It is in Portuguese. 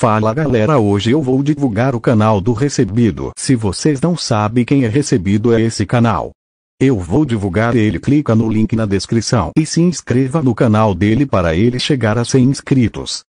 Fala galera, hoje eu vou divulgar o canal do Recebido. Se vocês não sabem quem é Recebido é esse canal. Eu vou divulgar ele, clica no link na descrição e se inscreva no canal dele para ele chegar a 100 inscritos.